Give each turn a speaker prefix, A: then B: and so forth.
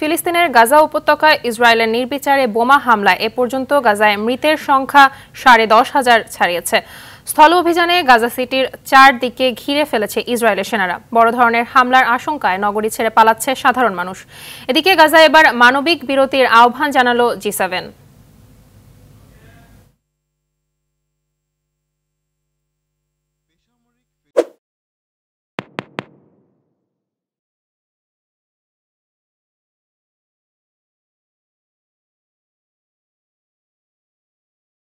A: ফিলিস্তিনের গাজা উপত্যকায় ইসরায়েলের নির্বিচারে বোমা হামলায় এ পর্যন্ত গাজায় মৃতের সংখ্যা সাড়ে দশ হাজার ছাড়িয়েছে স্থল অভিযানে গাজা সিটির চারদিকে ঘিরে ফেলেছে ইসরায়েলের সেনারা বড় ধরনের হামলার আশঙ্কায় নগরী ছেড়ে পালাচ্ছে সাধারণ মানুষ এদিকে গাজা এবার মানবিক বিরতির আহ্বান জানালো জি সেভেন